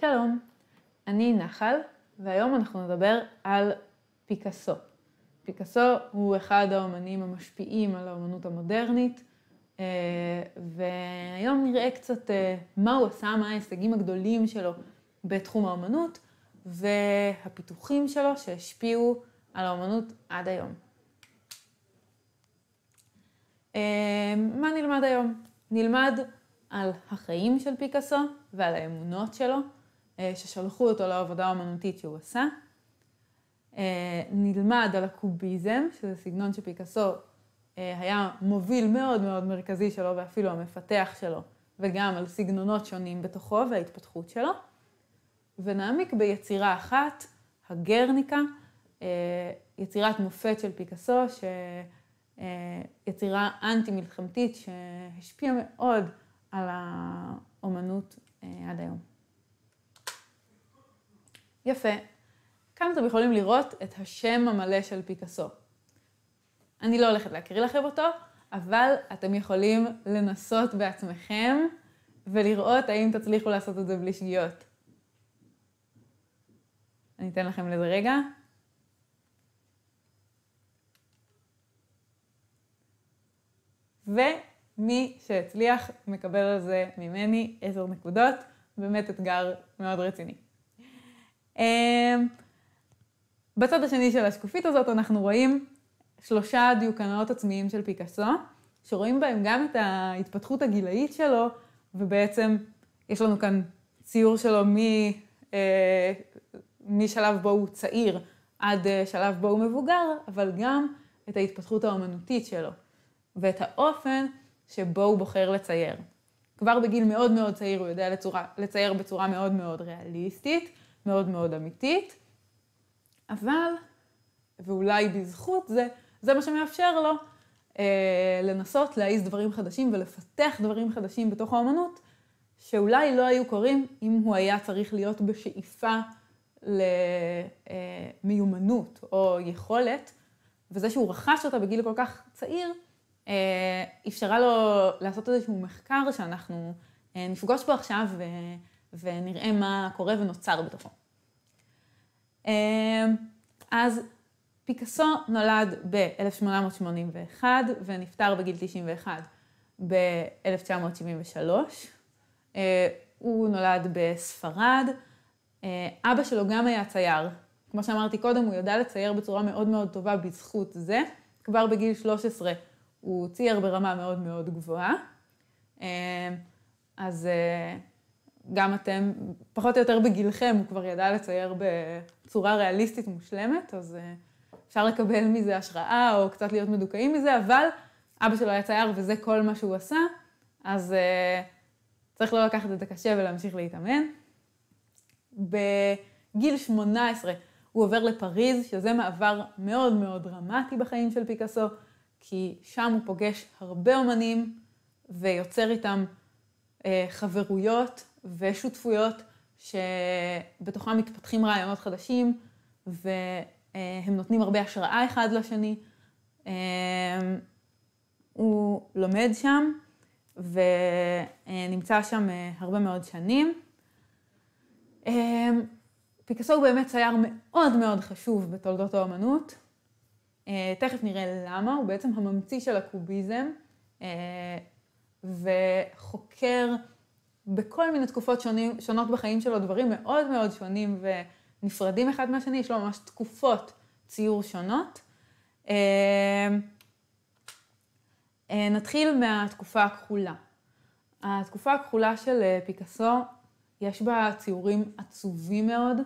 שלום, אני נחל, והיום אנחנו נדבר על פיקאסו. פיקאסו הוא אחד האומנים המשפיעים על האומנות המודרנית, אה, והיום נראה קצת אה, מה הוא עשה, מה ההישגים הגדולים שלו בתחום האומנות, והפיתוחים שלו שהשפיעו על האומנות עד היום. אה, מה נלמד היום? נלמד על החיים של פיקאסו ועל האמונות שלו. אה, ששלחו אותו לעבודה האומנותית שהוא עשה. אה, נלמד על הקוביזם, שזה סגנון שפיקאסו אה, היה מוביל מאוד מאוד מרכזי שלו ואפילו המפתח שלו, וגם על סגנונות שונים בתוכו וההתפתחות שלו. ונעמיק ביצירה אחת, הגרניקה, יצירת מופת של פיקאסו, שיצירה אנטי-מלחמתית שהשפיעה מאוד על האומנות עד היום. יפה. כאן אתם יכולים לראות את השם המלא של פיקאסו. אני לא הולכת להקריא לכם אותו, אבל אתם יכולים לנסות בעצמכם ולראות האם תצליחו לעשות את זה בלי שגיאות. אני אתן לכם לזה רגע. ומי שהצליח מקבל על זה ממני עשר נקודות, באמת אתגר מאוד רציני. אמ, בצד השני של השקופית הזאת אנחנו רואים שלושה דיוקנאות עצמיים של פיקאסו, שרואים בהם גם את ההתפתחות הגילאית שלו, ובעצם יש לנו כאן ציור שלו מ, אה, משלב בו הוא צעיר עד אה, שלב בו הוא מבוגר, אבל גם את ההתפתחות האומנותית שלו, ואת האופן שבו הוא בוחר לצייר. כבר בגיל מאוד מאוד צעיר הוא יודע לצורה, לצייר בצורה מאוד מאוד ריאליסטית, מאוד מאוד אמיתית, אבל, ואולי בזכות זה, זה מה שמאפשר לו אה, לנסות להעיז דברים חדשים ולפתח דברים חדשים בתוך האומנות, שאולי לא היו קורים אם הוא היה צריך להיות בשאיפה למיומנות אה, או יכולת, וזה שהוא רכש אותה בגיל כל כך צעיר, אה, אפשרה לו לעשות איזשהו מחקר שאנחנו אה, נפגוש בו עכשיו אה, ונראה מה קורה ונוצר בתוכו. אמ, אז פיקאסו נולד ב-1881 ונפטר בגיל 91 ב-1973. אה, הוא נולד בספרד. אה, אבא שלו גם היה צייר. כמו שאמרתי קודם, הוא יודע לצייר בצורה מאוד מאוד טובה בזכות זה. כבר בגיל 13 הוא צייר ברמה מאוד מאוד גבוהה. אמ, אז אה, גם אתם, פחות או יותר בגילכם, הוא כבר ידע לצייר בצורה ריאליסטית מושלמת, אז אה, אפשר לקבל מזה השראה, או קצת להיות מדוכאים מזה, אבל אבא שלו היה צייר וזה כל מה שהוא עשה, אז אה, צריך לא לקחת את הקשה ולהמשיך להתאמן. בגיל 18 הוא עובר לפריז, שזה מעבר מאוד מאוד דרמטי בחיים של פיקאסו, כי שם הוא פוגש הרבה אומנים ויוצר איתם אה, חברויות ושותפויות שבתוכם מתפתחים רעיונות חדשים, והם נותנים הרבה השראה אחד לשני. אמ, הוא לומד שם ונמצא שם אה, הרבה מאוד שנים. אמ, פיקאסו הוא באמת צייר מאוד מאוד חשוב בתולדות האומנות. אה, תכף נראה למה, הוא בעצם הממציא של הקוביזם אה, וחוקר בכל מיני תקופות שונים, שונות בחיים שלו, דברים מאוד מאוד שונים ונפרדים אחד מהשני, יש לו ממש תקופות ציור שונות. אמ, אה, נתחיל מהתקופה הכחולה. התקופה הכחולה של אה, פיקאסו, יש בה ציורים עצובים מאוד,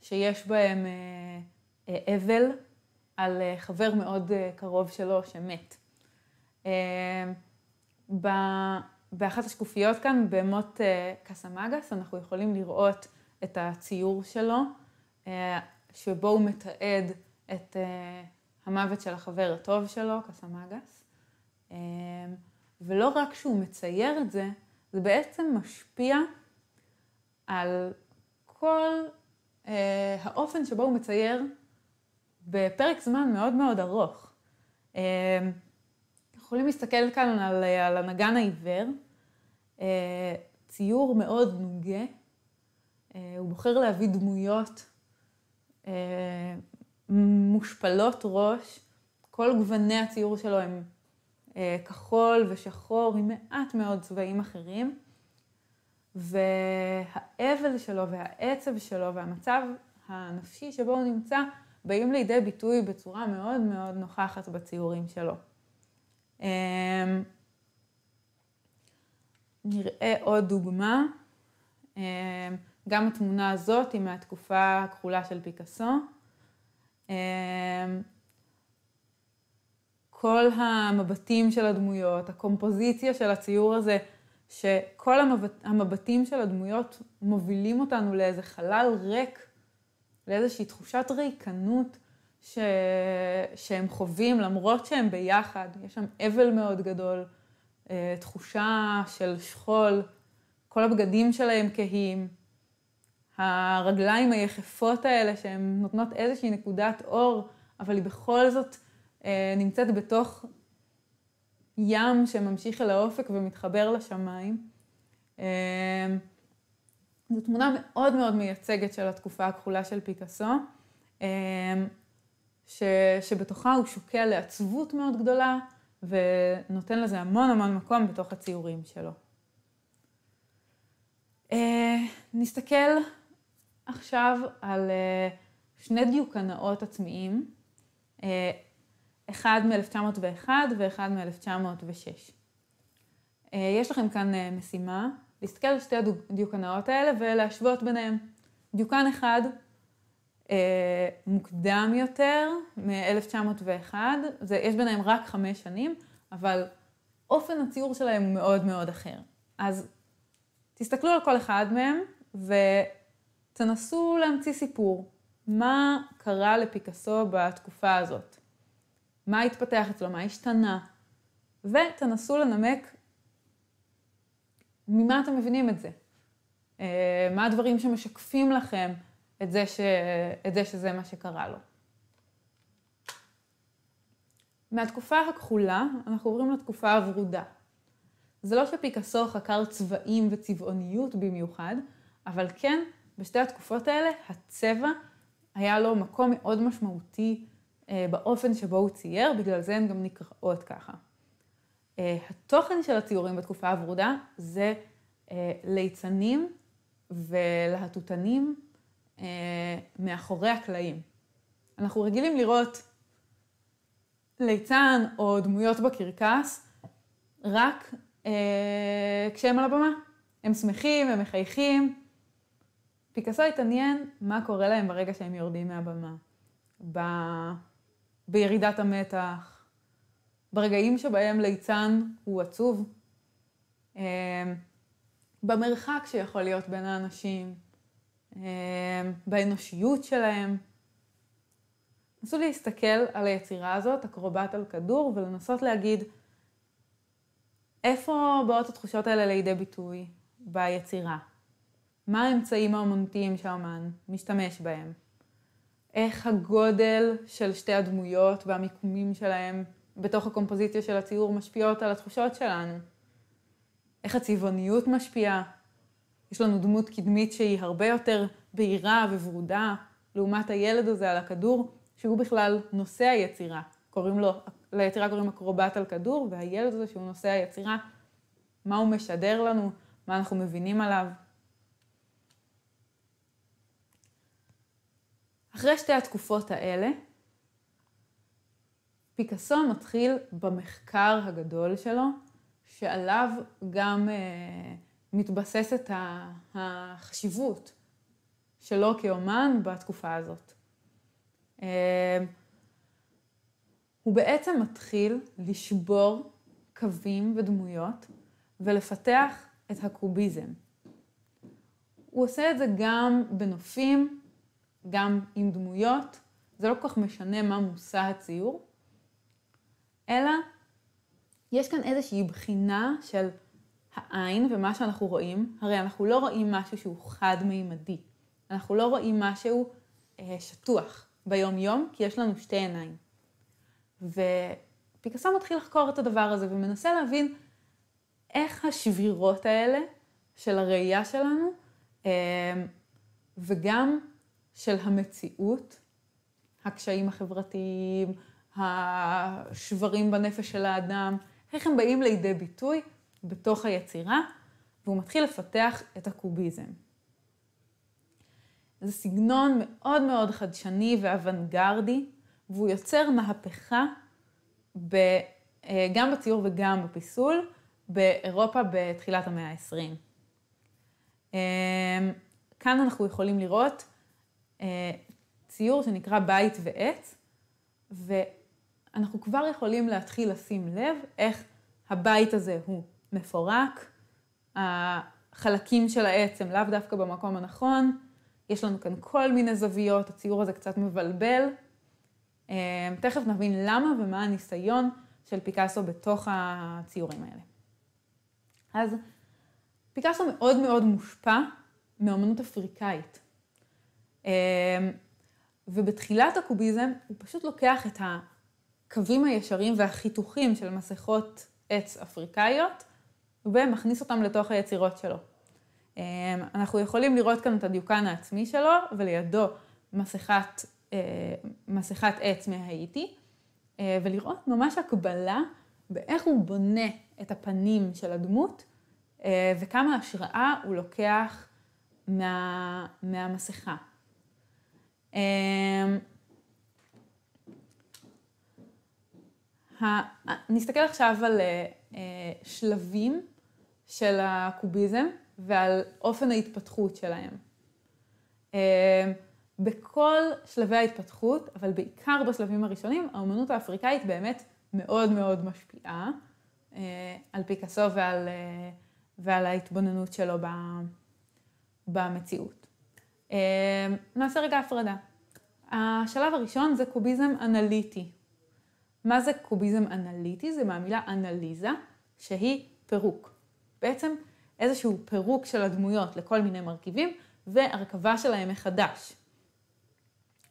שיש בהם אה, אבל על חבר מאוד קרוב שלו שמת. אמ, באחת השקופיות כאן, בהמות אה, קסמגס, אנחנו יכולים לראות את הציור שלו, אה, שבו הוא מתעד את אה, המוות של החבר הטוב שלו, קסמגס. ולא רק שהוא מצייר את זה, זה בעצם משפיע על כל אה, האופן שבו הוא מצייר בפרק זמן מאוד מאוד ארוך. אה, יכולים להסתכל כאן על, על הנגן העיוור, אה, ציור מאוד נוגה. אה, הוא בוחר להביא דמויות אה, מושפלות ראש. כל גווני הציור שלו הם כחול ושחור עם מעט מאוד צבעים אחרים. והאבל שלו והעצב שלו והמצב הנפשי שבו הוא נמצא באים לידי ביטוי בצורה מאוד מאוד נוכחת בציורים שלו. נראה עוד דוגמה. אמ, גם התמונה הזאת היא מהתקופה הכחולה של פיקאסו. אמ, כל המבטים של הדמויות, הקומפוזיציה של הציור הזה, שכל המבט, המבטים של הדמויות מובילים אותנו לאיזה חלל ריק, לאיזושהי תחושת ריקנות ש... שהם חווים למרות שהם ביחד. יש שם אבל מאוד גדול, אה, תחושה של שכול, כל הבגדים שלהם כהים, הרגליים היחפות האלה שהן נותנות איזושהי נקודת אור, אבל היא בכל זאת אה, נמצאת בתוך ים שממשיך אל האופק ומתחבר לשמיים. אה, זו תמונה מאוד מאוד מייצגת של התקופה הכחולה של פיקאסו, ש, שבתוכה הוא שוקע לעצבות מאוד גדולה, ונותן לזה המון המון מקום בתוך הציורים שלו. Uh, נסתכל עכשיו על uh, שני דיוקנאות עצמיים, uh, אחד מ-1901 ואחד מ-1906. Uh, יש לכם כאן uh, משימה להסתכל על שתי הדיוקנאות האלה ולהשוות ביניהם. דיוקן אחד אה, מוקדם יותר, מ-1901, זה, יש ביניהם רק חמש שנים, אבל אופן הציור שלהם הוא מאוד מאוד אחר. אז תסתכלו על כל אחד מהם ותנסו להמציא סיפור. מה קרה לפיקאסו בתקופה הזאת? מה התפתח אצלו? מה השתנה? ותנסו לנמק ממה אתם מבינים את זה. אה, מה הדברים שמשקפים לכם את זה, ש... את זה שזה מה שקרה לו. מהתקופה הכחולה אנחנו עוברים לתקופה הוורודה. זה לא שפיקאסו חקר צבעים וצבעוניות במיוחד, אבל כן, בשתי התקופות האלה הצבע היה לו מקום מאוד משמעותי אה, באופן שבו הוא צייר, בגלל זה הן גם נקראות ככה. אה, התוכן של הציורים בתקופה הוורודה זה אה, ליצנים ולהטוטנים אה, מאחורי הקלעים. אנחנו רגילים לראות ליצן או דמויות בקרקס רק אה, כשהם על הבמה. הם שמחים, הם מחייכים. פיקאסו התעניין מה קורה להם ברגע שהם יורדים מהבמה. ב... בירידת המתח, ברגעים שבהם ליצן הוא עצוב, אה, במרחק שיכול להיות בין האנשים. אמ, באנושיות שלהם. נסו להסתכל על היצירה הזאת, אקרובט על כדור, ולנסות להגיד איפה באות התחושות האלה לידי ביטוי ביצירה? מה האמצעים האומנותיים שהאומן משתמש בהם? איך הגודל של שתי הדמויות והמיקומים שלהם בתוך הקומפוזיציה של הציור משפיעות על התחושות שלנו? איך הצבעוניות משפיעה? יש לנו דמות קדמית שהיא הרבה יותר בהירה וברודה לעומת הילד הזה על הכדור, שהוא בכלל נושא היצירה. קוראים לו, ליצירה קוראים אקרובט על כדור, והילד הזה שהוא נושא היצירה, מה הוא משדר לנו, מה אנחנו מבינים עליו. אחרי שתי התקופות האלה, פיקאסו מתחיל במחקר הגדול שלו, שעליו גם אה, מתבססת החשיבות שלו כאומן בתקופה הזאת. אמ, הוא בעצם מתחיל לשבור קווים ודמויות ולפתח את הקוביזם. הוא עושה את זה גם בנופים, גם עם דמויות, זה לא כל כך משנה מה מושא הציור, אלא יש כאן איזושהי בחינה של העין ומה שאנחנו רואים, הרי אנחנו לא רואים משהו שהוא חד-מימדי. אנחנו לא רואים משהו אה, שטוח ביום-יום, כי יש לנו שתי עיניים. ופיקאסו מתחיל לחקור את הדבר הזה ומנסה להבין איך השבירות האלה של הראייה שלנו, אה, וגם של המציאות, הקשיים החברתיים, השברים בנפש של האדם, איך הם באים לידי ביטוי בתוך היצירה, והוא מתחיל לפתח את הקוביזם. זה סגנון מאוד מאוד חדשני ואוונגרדי, והוא יוצר מהפכה ב, אה, גם בציור וגם בפיסול באירופה בתחילת המאה ה-20. אה, כאן אנחנו יכולים לראות אה, ציור שנקרא בית ועץ, ואנחנו כבר יכולים להתחיל לשים לב איך הבית הזה הוא מפורק, החלקים של העץ הם לאו דווקא במקום הנכון, יש לנו כאן כל מיני זוויות, הציור הזה קצת מבלבל. אמ, תכף נבין למה ומה הניסיון של פיקאסו בתוך הציורים האלה. אז פיקאסו מאוד מאוד מושפע מאמנות אפריקאית. אמ, ובתחילת הקוביזם הוא פשוט לוקח את הקווים הישרים והחיתוכים של מסכות עץ אפריקאיות, ומכניס אותם לתוך היצירות שלו. אמ, אנחנו יכולים לראות כאן את הדיוקן העצמי שלו, ולידו מסכת, אה, מסכת עץ מהאיטי, אה, ולראות ממש הקבלה באיך הוא בונה את הפנים של הדמות, אה, וכמה השראה הוא לוקח מה, מהמסכה. אמ, נסתכל עכשיו על שלבים של הקוביזם ועל אופן ההתפתחות שלהם. אה, בכל שלבי ההתפתחות, אבל בעיקר בשלבים הראשונים, האמנות האפריקאית באמת מאוד מאוד משפיעה אה, על פיקאסו ועל, אה, ועל ההתבוננות שלו במציאות. נעשה רגע הפרדה. השלב הראשון זה קוביזם אנליטי. מה זה קוביזם אנליטי? זה מהמילה אנליזה, שהיא פירוק. בעצם איזשהו פירוק של הדמויות לכל מיני מרכיבים והרכבה שלהם מחדש.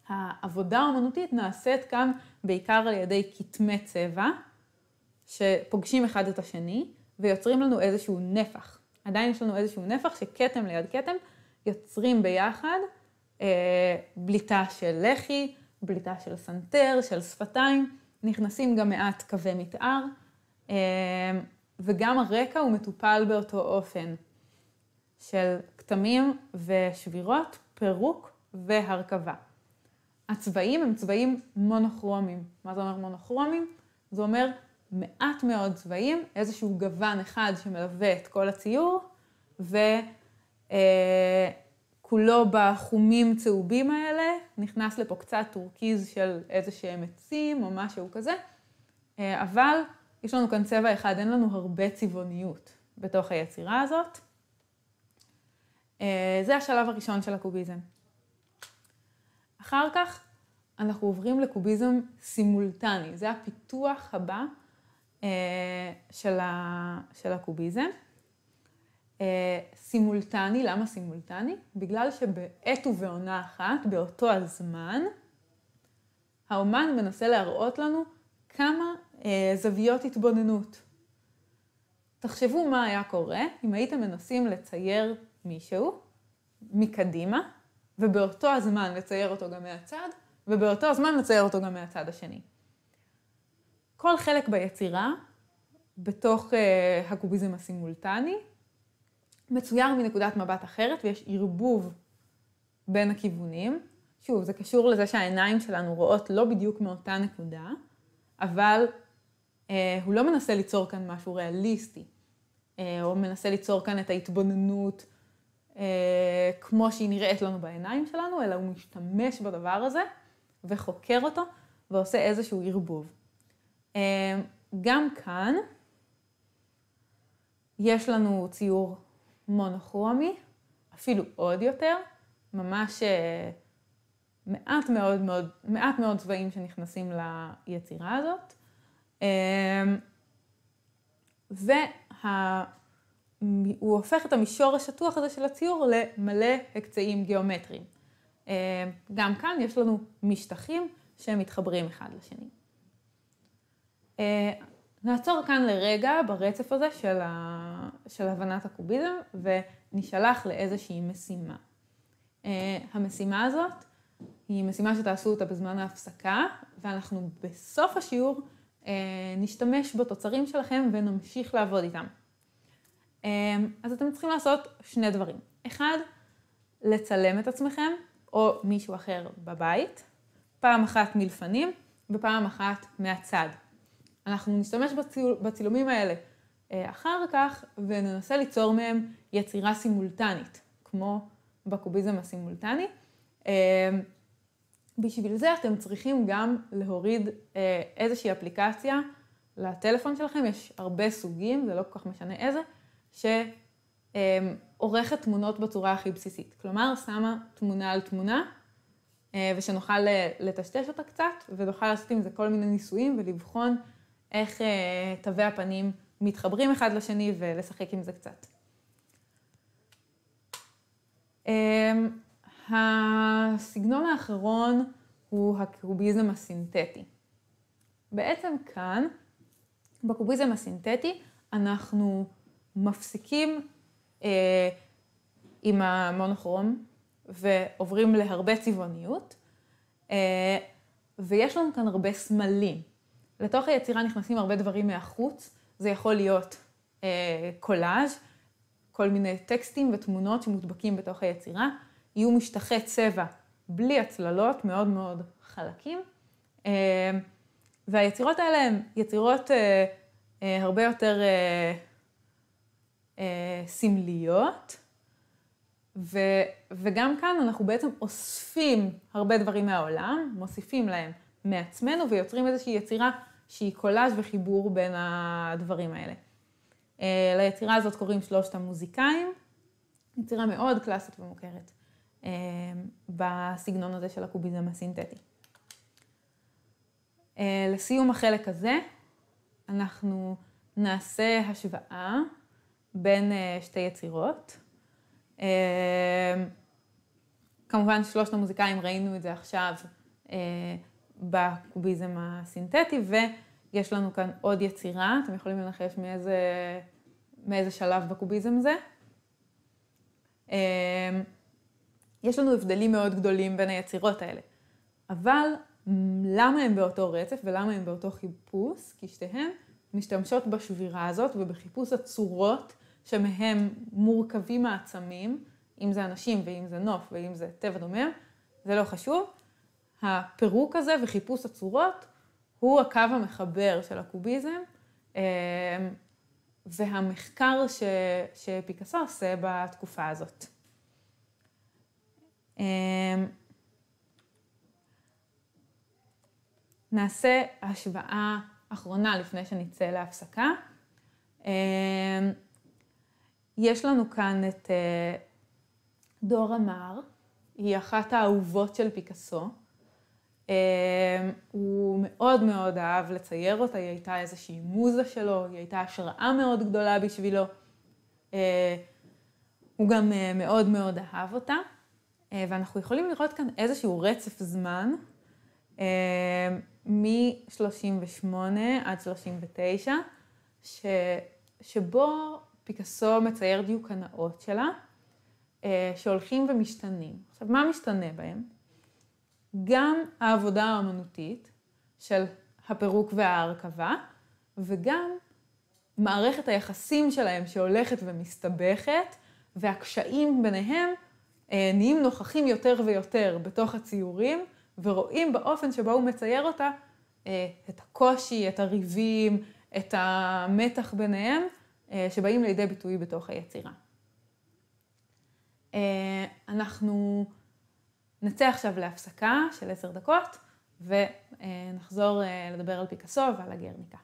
העבודה האומנותית נעשית כאן בעיקר על ידי כתמי צבע, שפוגשים אחד את השני ויוצרים לנו איזשהו נפח. עדיין יש לנו איזשהו נפח שכתם ליד כתם יוצרים ביחד אה, בליטה של לחי, בליטה של סנטר, של שפתיים, נכנסים גם מעט קווי מתאר. אה, וגם הרקע הוא מטופל באותו אופן, של כתמים ושבירות, פירוק והרכבה. הצבעים הם צבעים מונוכרומיים. מה זה אומר מונוכרומיים? זה אומר מעט מאוד צבעים, איזשהו גוון אחד שמלווה את כל הציור, וכולו אה, בחומים צהובים האלה, נכנס לפה קצת טורקיז של איזה שהם עצים או משהו כזה, אה, אבל יש לנו כאן צבע אחד, אין לנו הרבה צבעוניות בתוך היצירה הזאת. אה, זה השלב הראשון של הקוביזם. אחר כך אנחנו עוברים לקוביזם סימולטני, זה הפיתוח הבא אה, של, הקוביזם. אה, סימולטני, למה סימולטני? בגלל שבעת ובעונה אחת, באותו הזמן, האומן מנסה להראות לנו כמה אה, זוויות התבוננות. תחשבו מה היה קורה אם הייתם מנסים לצייר מישהו מקדימה, ובאותו הזמן לצייר אותו גם מהצד, ובאותו הזמן לצייר אותו גם מהצד השני. כל חלק ביצירה, בתוך אה, הקוביזם הסימולטני, מצויר מנקודת מבט אחרת, ויש ערבוב בין הכיוונים. שוב, זה קשור לזה שהעיניים שלנו רואות לא בדיוק מאותה נקודה, אבל אה, הוא לא מנסה ליצור כאן משהו ריאליסטי. אה, הוא מנסה ליצור כאן את ההתבוננות אה, כמו שהיא נראית לנו בעיניים שלנו, אלא הוא משתמש בדבר הזה וחוקר אותו ועושה איזשהו ערבוב. אה, גם כאן יש לנו ציור מונוכרומי, אפילו עוד יותר, ממש... אה, מעט מאוד, מאוד, מעט מאוד צבעים שנכנסים ליצירה הזאת. אמ, וה... הוא הופך את המישור השטוח הזה של הציור למלא הקצאים גיאומטריים. אמ, גם כאן יש לנו משטחים שמתחברים אחד לשני. אמ, נעצור כאן לרגע ברצף הזה של, ה... של הבנת הקוביזם ונשלח לאיזושהי משימה. המשימה הזאת היא משימה שתעשו אותה בזמן ההפסקה, ואנחנו בסוף השיעור אה, נשתמש בתוצרים שלכם ונמשיך לעבוד איתם. אה, אז אתם צריכים לעשות שני דברים. אחד, לצלם את עצמכם או מישהו אחר בבית, פעם אחת מלפנים ופעם אחת מהצד. אנחנו נשתמש בציל... בצילומים האלה אה, אחר כך וננסה ליצור מהם יצירה סימולטנית, כמו בקוביזם הסימולטני. אמ, בשביל זה אתם צריכים גם להוריד אה, איזושהי אפליקציה לטלפון שלכם, יש הרבה סוגים, זה לא כל כך משנה איזה, שעורכת תמונות בצורה הכי בסיסית. כלומר, שמה תמונה על תמונה, אה, ושנוכל אה, לטשטש אותה קצת, ונוכל לעשות עם זה כל מיני ניסויים ולבחון איך תווי הפנים מתחברים אחד לשני ולשחק עם זה קצת. אמ, הסגנון האחרון הוא הקרוביזם הסינתטי. בעצם כאן, בקרוביזם הסינתטי, אנחנו מפסיקים אה, עם המונוכרום ועוברים להרבה צבעוניות, אה, ויש לנו כאן הרבה סמלים. לתוך היצירה נכנסים הרבה דברים מהחוץ, זה יכול להיות אה, קולאז', כל מיני טקסטים ותמונות שמודבקים בתוך היצירה, יהיו משטחי צבע בלי הצללות, מאוד מאוד חלקים. אה, והיצירות האלה הן יצירות אה, אה, הרבה יותר סמליות, ו, וגם כאן אנחנו בעצם אוספים הרבה דברים מהעולם, מוסיפים להם מעצמנו ויוצרים איזושהי יצירה שהיא קולאז' וחיבור בין הדברים האלה. ליצירה הזאת קוראים שלושת המוזיקאים, יצירה מאוד קלאסית ומוכרת. אמ, בסגנון הזה של הקוביזם הסינתטי. אה, לסיום החלק הזה, אנחנו נעשה השוואה בין אה, שתי יצירות. אה, כמובן שלושת המוזיקאים ראינו את זה עכשיו בקוביזם הסינתטי, ויש לנו כאן עוד יצירה, אתם יכולים לנחש מאיזה, מאיזה שלב בקוביזם זה. יש לנו הבדלים מאוד גדולים בין היצירות האלה. אבל למה הם באותו רצף ולמה הם באותו חיפוש? כי שתיהן משתמשות בשבירה הזאת ובחיפוש הצורות שמהם מורכבים העצמים, אם זה אנשים ואם זה נוף ואם זה טבע דומם, זה לא חשוב. הפירוק הזה וחיפוש הצורות הוא הקו המחבר של הקוביזם, אה, והמחקר ש, שפיקאסו עושה בתקופה הזאת. אמ, נעשה השוואה אחרונה לפני שנצא להפסקה. אמ, יש לנו כאן את אה, דור אמר, היא אחת האהובות של פיקאסו. אמ, הוא מאוד מאוד אהב לצייר אותה, היא הייתה איזושהי מוזה שלו, היא הייתה השראה מאוד גדולה בשבילו. אה, הוא גם אה, מאוד מאוד אהב אותה. אה, ואנחנו יכולים לראות כאן איזשהו רצף זמן אה, מ-38 עד 39, ש... שבו פיקאסו מצייר דיוקנאות שלה, אה, שהולכים ומשתנים. עכשיו, מה משתנה בהם? גם העבודה האמנותית של הפירוק וההרכבה, וגם מערכת היחסים שלהם שהולכת ומסתבכת, והקשיים ביניהם אה, נהיים נוכחים יותר ויותר בתוך הציורים, ורואים באופן שבו הוא מצייר אותה אה, את הקושי, את הריבים, את המתח ביניהם, אה, שבאים לידי ביטוי בתוך היצירה. אנחנו נצא עכשיו להפסקה של עשר דקות, ונחזור לדבר על פיקאסו ועל הגרניקה.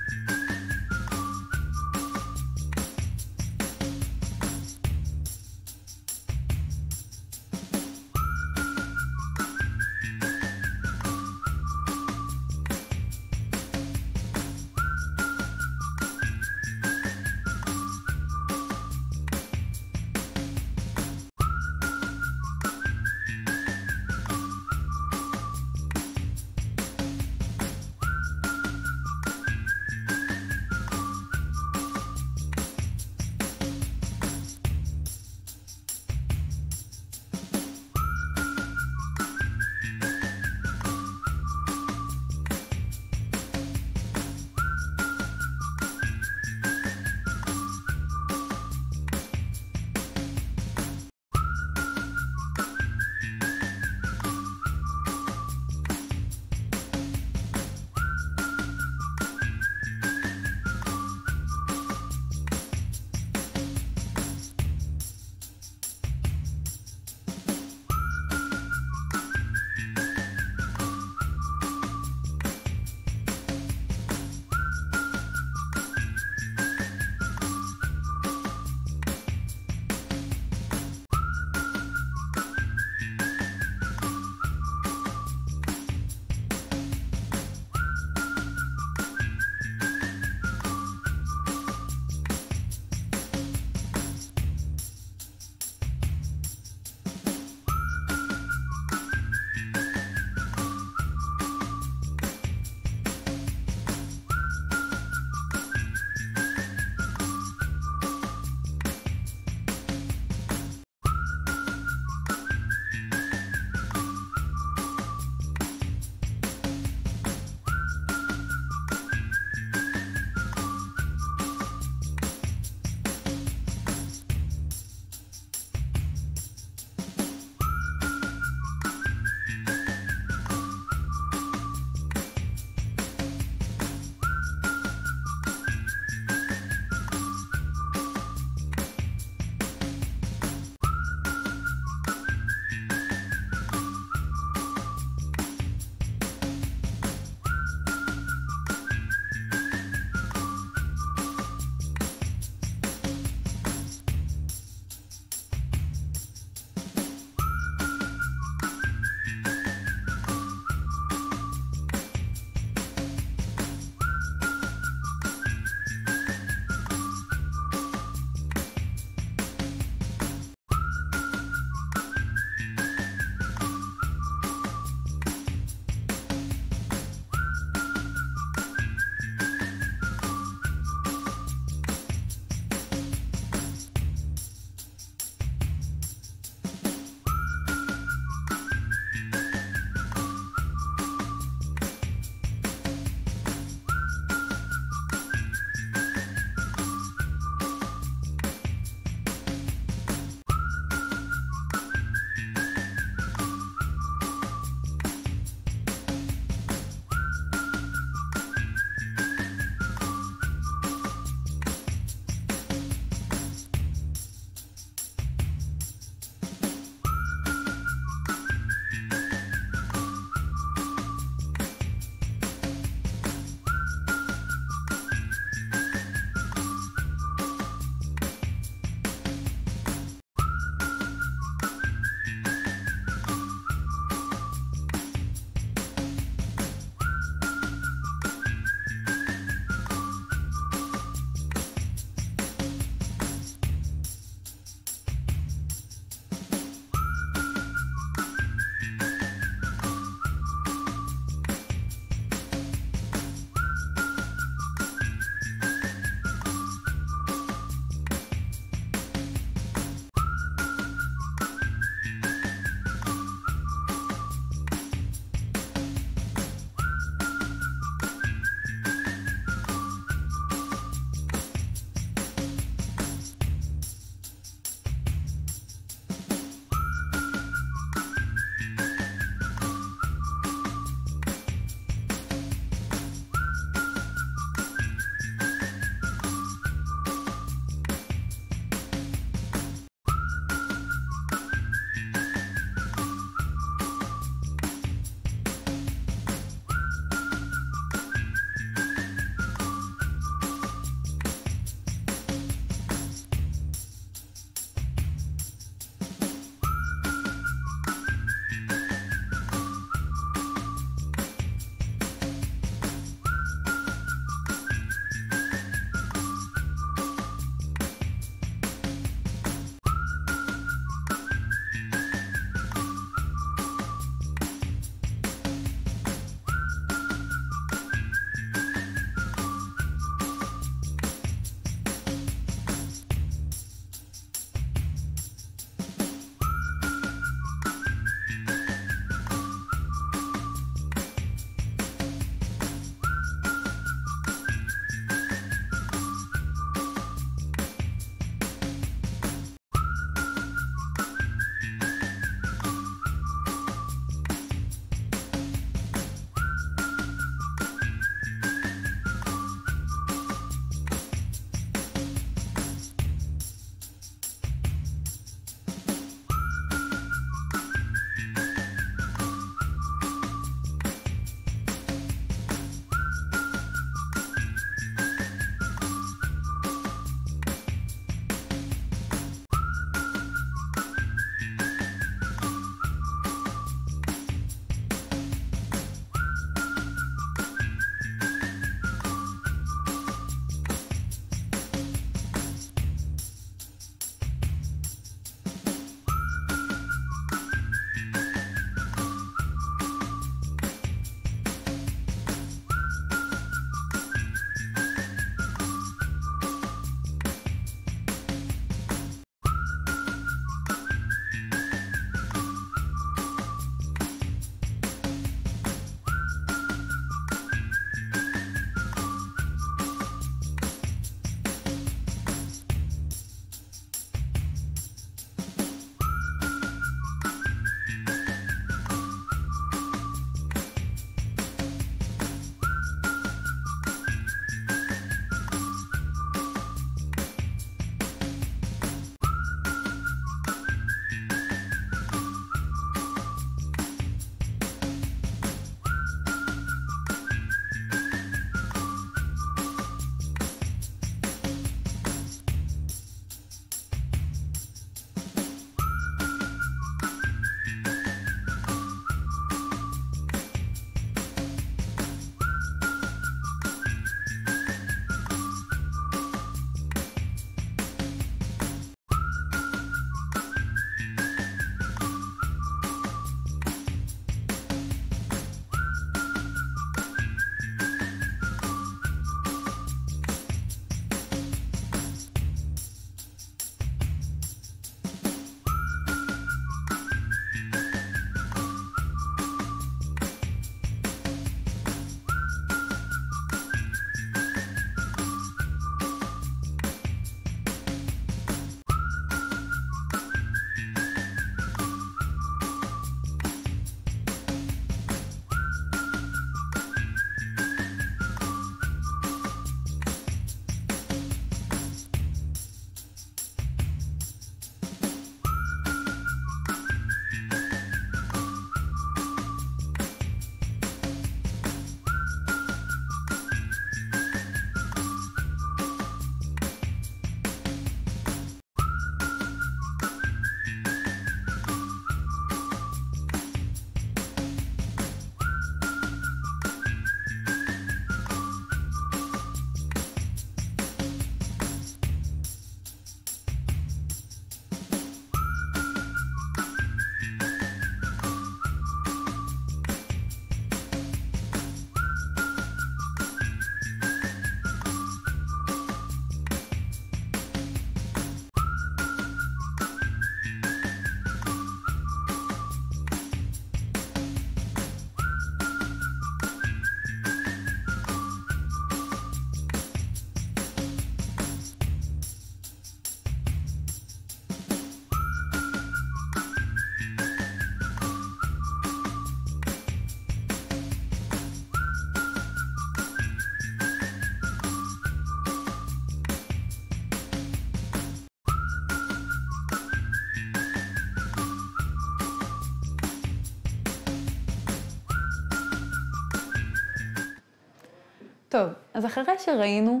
אז אחרי שראינו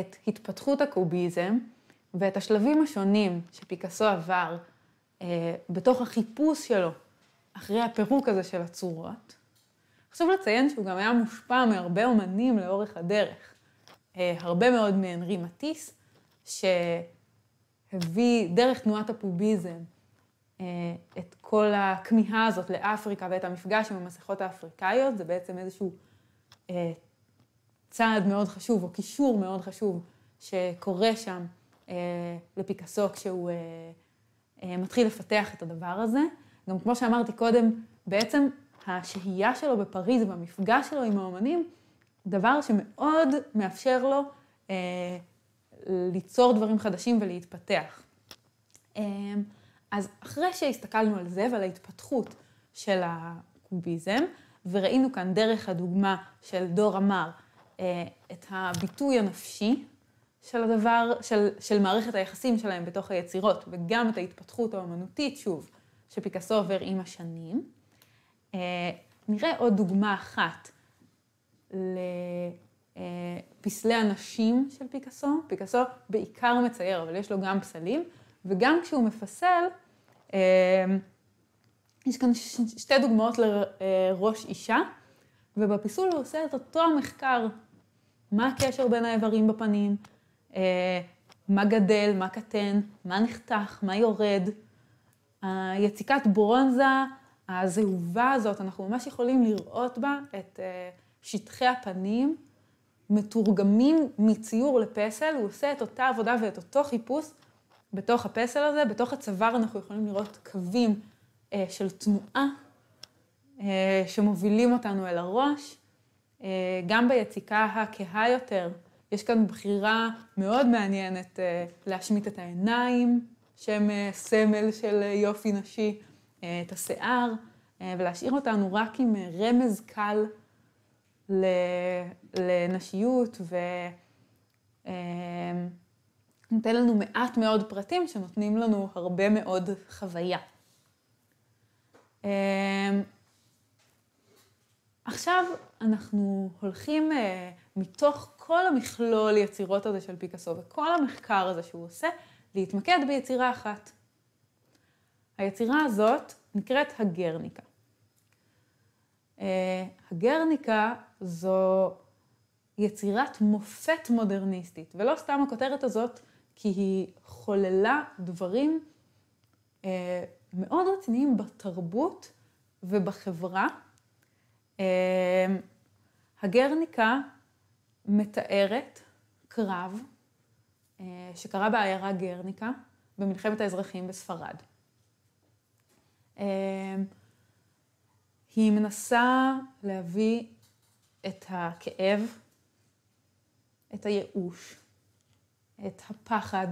את התפתחות הקוביזם ואת השלבים השונים שפיקאסו עבר אה, בתוך החיפוש שלו אחרי הפירוק הזה של הצורות, חשוב לציין שהוא גם היה מושפע מהרבה אומנים לאורך הדרך. אה, הרבה מאוד מהנרי מטיס, שהביא דרך תנועת הפוביזם אה, את כל הכמיהה הזאת לאפריקה ואת המפגש עם המסכות האפריקאיות, זה בעצם איזשהו אה, צעד מאוד חשוב, או קישור מאוד חשוב, שקורה שם אה, לפיקאסו כשהוא אה, אה, מתחיל לפתח את הדבר הזה. גם כמו שאמרתי קודם, בעצם השהייה שלו בפריז והמפגש שלו עם האומנים, דבר שמאוד מאפשר לו אה, ליצור דברים חדשים ולהתפתח. אה, אז אחרי שהסתכלנו על זה ועל ההתפתחות של הקוביזם, וראינו כאן דרך הדוגמה של דור אמר, אה, את הביטוי הנפשי של הדבר, של, של מערכת היחסים שלהם בתוך היצירות, וגם את ההתפתחות האומנותית, שוב, שפיקאסו עובר עם השנים. אה, נראה עוד דוגמה אחת לפסלי אה, הנשים של פיקאסו. פיקאסו בעיקר מצייר, אבל יש לו גם פסלים, וגם כשהוא מפסל, יש כאן שתי דוגמאות לראש אישה, ובפיסול הוא עושה את אותו המחקר מה הקשר בין האיברים בפנים, אה, מה גדל, מה קטן, מה נחתך, מה יורד. היציקת ברונזה הזהובה הזאת, אנחנו ממש יכולים לראות בה את אה, שטחי הפנים מתורגמים מציור לפסל, הוא עושה את אותה עבודה ואת אותו חיפוש בתוך הפסל הזה, בתוך הצוואר אנחנו יכולים לראות קווים אה, של תנועה אה, שמובילים אותנו אל הראש. אה, גם ביציקה הכהה יותר, יש כאן בחירה מאוד מעניינת אה, להשמיט את העיניים, שהם אה, סמל של יופי נשי, את השיער, ולהשאיר אותנו רק עם רמז קל לנשיות, ונותן לנו מעט מאוד פרטים שנותנים לנו הרבה מאוד חוויה. עכשיו אנחנו הולכים אה, מתוך כל המכלול יצירות הזה של פיקאסו וכל המחקר הזה שהוא עושה, להתמקד ביצירה אחת. היצירה הזאת נקראת הגרניקה. אה, הגרניקה זו יצירת מופת מודרניסטית, ולא סתם הכותרת הזאת, כי היא חוללה דברים אה, מאוד רציניים בתרבות ובחברה. אמ, הגרניקה מתארת קרב אה, שקרה בעיירה גרניקה במלחמת האזרחים בספרד. אמ, היא מנסה להביא את הכאב, את הייאוש, את הפחד,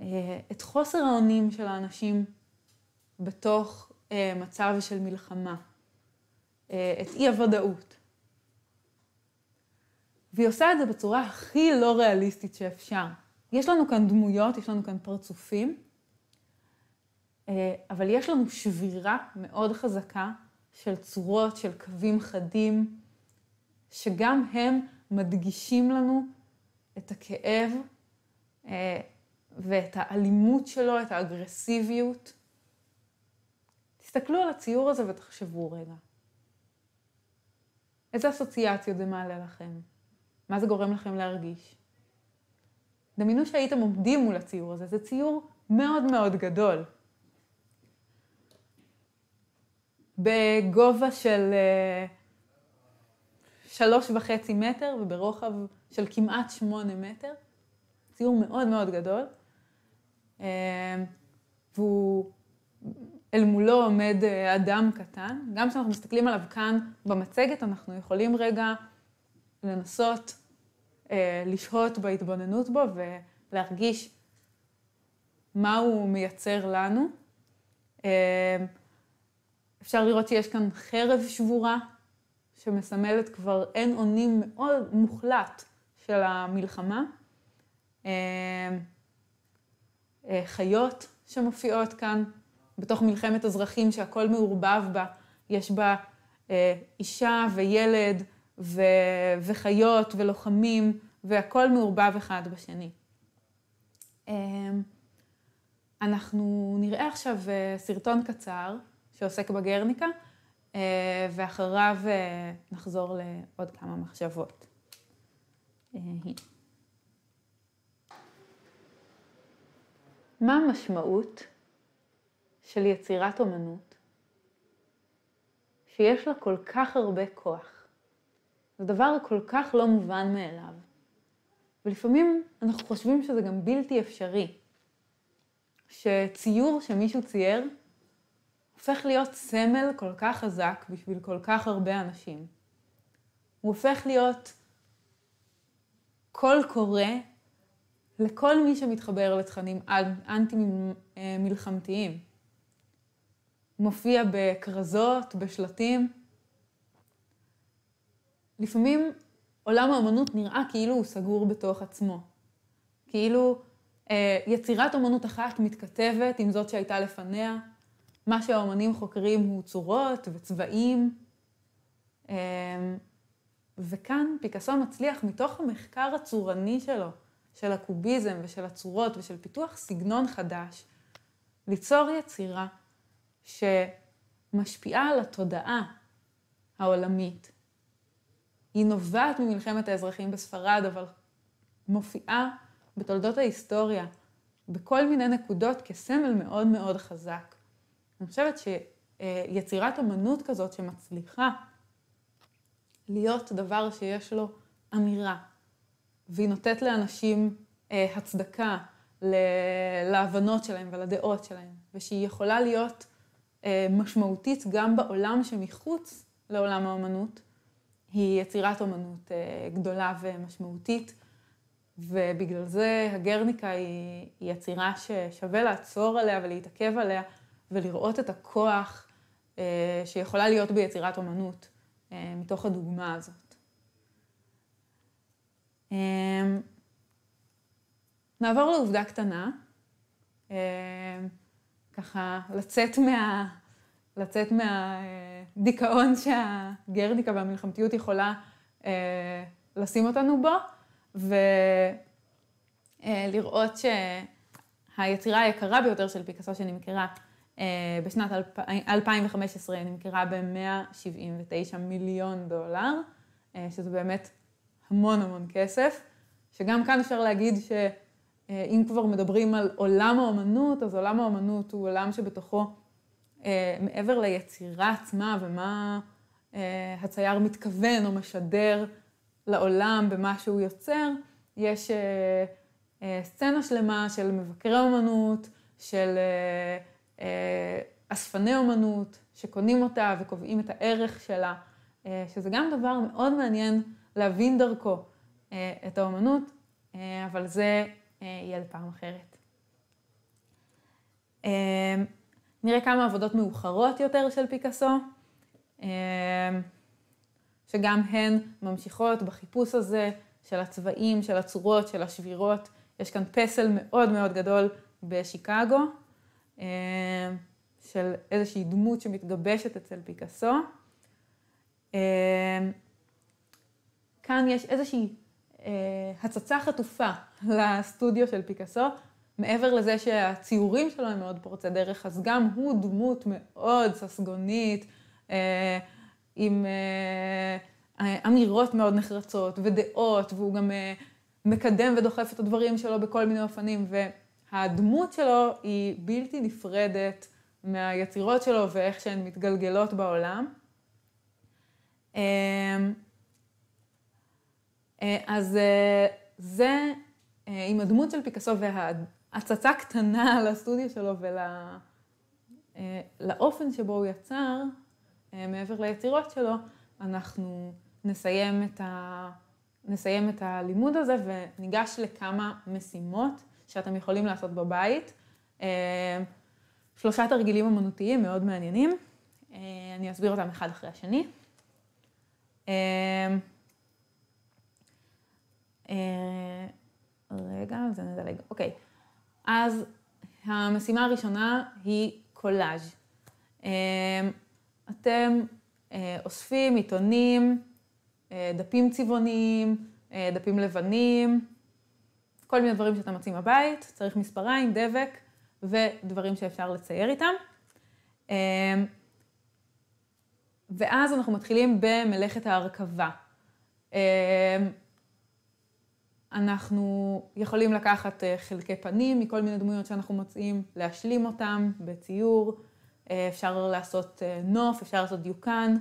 אה, את חוסר האונים של האנשים בתוך אה, מצב של מלחמה. אה, את אי-הוודאות. והיא עושה את זה בצורה הכי לא ריאליסטית שאפשר. יש לנו כאן דמויות, יש לנו כאן פרצופים, אה, אבל יש לנו שבירה מאוד חזקה של צורות, של קווים חדים, שגם הם מדגישים לנו את הכאב אה, ואת האלימות שלו, את האגרסיביות. תסתכלו על הציור הזה ותחשבו רגע. איזה אסוציאציות זה מעלה לכם? מה זה גורם לכם להרגיש? דמיינו שהייתם עומדים מול הציור הזה, זה ציור מאוד מאוד גדול. בגובה של אה, שלוש וחצי מטר וברוחב של כמעט שמונה מטר, ציור מאוד מאוד גדול. אה, והוא אל מולו עומד אה, אדם קטן. גם כשאנחנו מסתכלים עליו כאן במצגת, אנחנו יכולים רגע לנסות אה, לשהות בהתבוננות בו ולהרגיש מה הוא מייצר לנו. אה, אפשר לראות שיש כאן חרב שבורה, שמסמלת כבר אין אונים מאוד מוחלט של המלחמה. אה, אה, חיות שמופיעות כאן. בתוך מלחמת אזרחים שהכל מעורבב בה, יש בה אה, אישה וילד ו, וחיות ולוחמים, והכל מעורבב אחד בשני. אה, אנחנו נראה עכשיו אה, סרטון קצר שעוסק בגרניקה, אה, ואחריו אה, נחזור לעוד כמה מחשבות. אה, מה המשמעות של יצירת אומנות, שיש לה כל כך הרבה כוח. זה דבר כל כך לא מובן מאליו. ולפעמים אנחנו חושבים שזה גם בלתי אפשרי, שציור שמישהו צייר הופך להיות סמל כל כך חזק בשביל כל כך הרבה אנשים. הוא הופך להיות קול קורא לכל מי שמתחבר לתכנים אנטי-מלחמתיים. אה, מופיע בכרזות, בשלטים. לפעמים עולם האמנות נראה כאילו הוא סגור בתוך עצמו. כאילו אה, יצירת אמנות אחת מתכתבת עם זאת שהייתה לפניה. מה שהאמנים חוקרים הוא צורות וצבעים. אה, וכאן פיקאסו מצליח מתוך המחקר הצורני שלו, של הקוביזם ושל הצורות ושל פיתוח סגנון חדש, ליצור יצירה שמשפיעה על התודעה העולמית. היא נובעת ממלחמת האזרחים בספרד, אבל מופיעה בתולדות ההיסטוריה בכל מיני נקודות כסמל מאוד מאוד חזק. אני חושבת שיצירת אמנות כזאת שמצליחה להיות דבר שיש לו אמירה, והיא נותנת לאנשים אה, הצדקה להבנות שלהם ולדעות שלהם, ושהיא יכולה להיות אה, משמעותית גם בעולם שמחוץ לעולם האומנות, היא יצירת אומנות אה, גדולה ומשמעותית, ובגלל זה הגרניקה היא, היא יצירה ששווה לעצור עליה ולהתעכב עליה, ולראות את הכוח אה, שיכולה להיות ביצירת אומנות מתוך הדוגמה הזאת. נעבור לעובדה קטנה. ככה לצאת מה... לצאת מהדיכאון שהגרניקה והמלחמתיות יכולה אה, לשים אותנו בו, ולראות אה, שהיצירה היקרה ביותר של פיקאסו שנמכרה אה, בשנת 2015, נמכרה ב-179 מיליון דולר, אה, שזה באמת המון המון כסף, שגם כאן אפשר להגיד ש... אה, אם כבר מדברים על עולם האומנות, אז עולם האומנות הוא עולם שבתוכו, אה, מעבר ליצירה עצמה ומה אה, הצייר מתכוון או משדר לעולם במה שהוא יוצר, יש סצנה שלמה של מבקרי אומנות, של אספני אומנות, שקונים אותה וקובעים את הערך שלה, שזה גם דבר מאוד מעניין להבין דרכו את האומנות, אבל זה אה, יהיה לפעם אחרת. אה, נראה כמה עבודות מאוחרות יותר של פיקאסו, אה, שגם הן ממשיכות בחיפוש הזה של הצבעים, של הצורות, של השבירות. יש כאן פסל מאוד מאוד גדול בשיקגו, של איזושהי דמות שמתגבשת אצל פיקאסו. כאן יש איזושהי אה, הצצה חטופה לסטודיו של פיקאסו. מעבר לזה שהציורים שלו הם מאוד פורצי דרך, אז גם הוא דמות מאוד ססגונית, אה, עם אה, אמירות מאוד נחרצות ודעות, והוא גם מקדם ודוחף את הדברים שלו בכל מיני אופנים, והדמות שלו היא בלתי נפרדת מהיצירות שלו ואיך שהן מתגלגלות בעולם. אה, אז אה, זה אה, עם הדמות של פיקאסו וההצצה קטנה לסטודיו שלו ולאופן שבו הוא יצר, מעבר ליצירות שלו, אנחנו נסיים את, ה... נסיים את הלימוד הזה וניגש לכמה משימות שאתם יכולים לעשות בבית. שלושה תרגילים אמנותיים מאוד מעניינים. אני אסביר אותם אחד אחרי השני. אה, רגע, זה נדלג. אוקיי. אז המשימה הראשונה היא קולאז'. אה, אתם אה, אוספים עיתונים, דפים צבעוניים, דפים לבנים, כל מיני דברים שאתם מוצאים בבית, צריך מספריים, דבק ודברים שאפשר לצייר איתם. ואז אנחנו מתחילים במלאכת ההרכבה. אנחנו יכולים לקחת אה, חלקי פנים מכל מיני דמויות שאנחנו מוצאים, להשלים אותם בציור, אה, אפשר לעשות אה, נוף, אפשר לעשות דיוקן.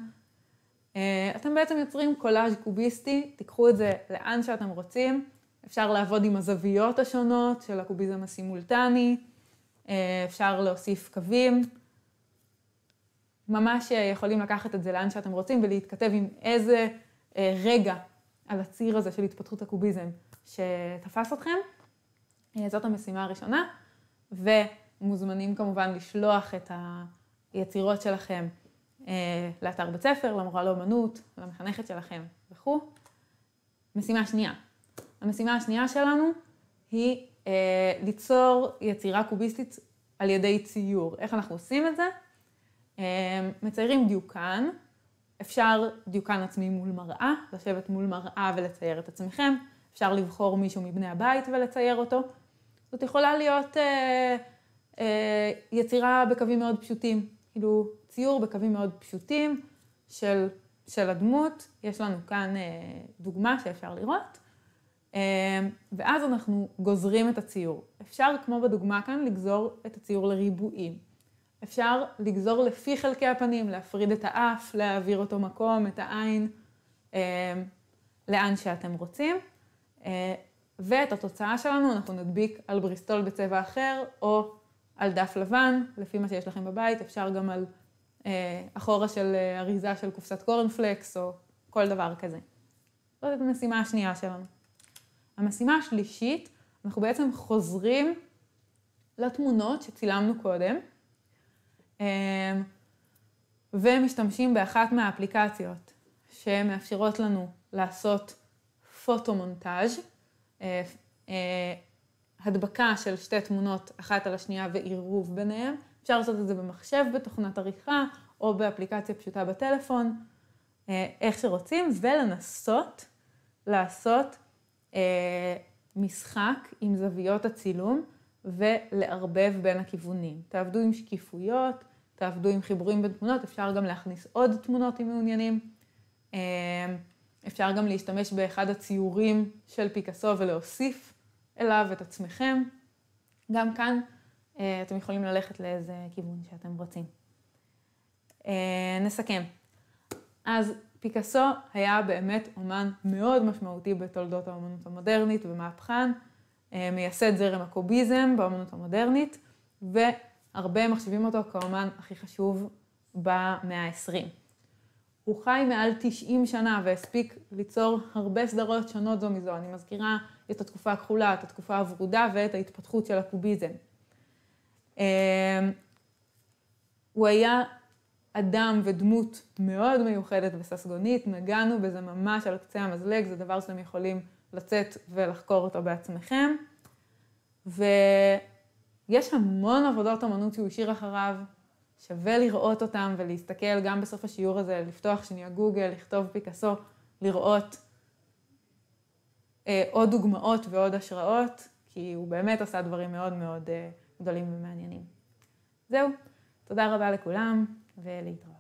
אתם בעצם יוצרים קולאז' קוביסטי, תיקחו את זה לאן שאתם רוצים. אפשר לעבוד עם הזוויות השונות של הקוביזם הסימולטני, אפשר להוסיף קווים. ממש יכולים לקחת את זה לאן שאתם רוצים ולהתכתב עם איזה רגע על הציר הזה של התפתחות הקוביזם. שתפס אתכם. אה, זאת המשימה הראשונה, ומוזמנים כמובן לשלוח את היצירות שלכם אה, לאתר בית ספר, למורה לאומנות, למחנכת שלכם וכו'. משימה שנייה. המשימה השנייה שלנו היא אה, ליצור יצירה קוביסטית על ידי ציור. איך אנחנו עושים את זה? אה, מציירים דיוקן, אפשר דיוקן עצמי מול מראה, לשבת מול מראה ולצייר את עצמכם. אפשר לבחור מישהו מבני הבית ולצייר אותו. זאת יכולה להיות אה, אה, יצירה בקווים מאוד פשוטים, כאילו ציור בקווים מאוד פשוטים של, של הדמות. יש לנו כאן אה, דוגמה שאפשר לראות. אה, ואז אנחנו גוזרים את הציור. אפשר, כמו בדוגמה כאן, לגזור את הציור לריבועים. אפשר לגזור לפי חלקי הפנים, להפריד את האף, להעביר אותו מקום, את העין, אה, לאן שאתם רוצים. אה, ואת התוצאה שלנו אנחנו נדביק על בריסטול בצבע אחר, או על דף לבן, לפי מה שיש לכם בבית, אפשר גם על אה, אחורה של אה, אריזה של קופסת קורנפלקס, או כל דבר כזה. זאת המשימה השנייה שלנו. המשימה השלישית, אנחנו בעצם חוזרים לתמונות שצילמנו קודם, ומשתמשים באחת מהאפליקציות שמאפשרות לנו לעשות פוטומונטאז', אה, אה, הדבקה של שתי תמונות אחת על השנייה ועירוב ביניהן. אפשר לעשות את זה במחשב, בתוכנת עריכה, או באפליקציה פשוטה בטלפון, אה, איך שרוצים, ולנסות לעשות משחק עם זוויות הצילום ולערבב בין הכיוונים. תעבדו עם שקיפויות, תעבדו עם חיבורים בין תמונות, אפשר גם להכניס עוד תמונות אם מעוניינים. אפשר גם להשתמש באחד הציורים של פיקאסו ולהוסיף אליו את עצמכם. גם כאן אה, אתם יכולים ללכת לאיזה כיוון שאתם רוצים. אה, נסכם. אז פיקאסו היה באמת אומן מאוד משמעותי בתולדות האומנות המודרנית ומהפכן, אה, מייסד זרם הקוביזם באומנות המודרנית, והרבה מחשיבים אותו כאומן הכי חשוב במאה ה-20. הוא חי מעל 90 שנה והספיק ליצור הרבה סדרות שונות זו מזו. אני מזכירה את התקופה הכחולה, את התקופה הוורודה ואת ההתפתחות של הקוביזם. אמ, הוא היה אדם ודמות מאוד מיוחדת וססגונית, נגענו בזה ממש על קצה המזלג, זה דבר שאתם יכולים לצאת ולחקור אותו בעצמכם. ויש המון עבודות אמנות שהוא השאיר אחריו, שווה לראות אותם ולהסתכל גם בסוף השיעור הזה, לפתוח שנייה גוגל, לכתוב פיקאסו, לראות אה, עוד דוגמאות ועוד השראות, כי הוא באמת עשה דברים מאוד מאוד אה, גדולים ומעניינים. זהו, תודה רבה לכולם ולהתראות.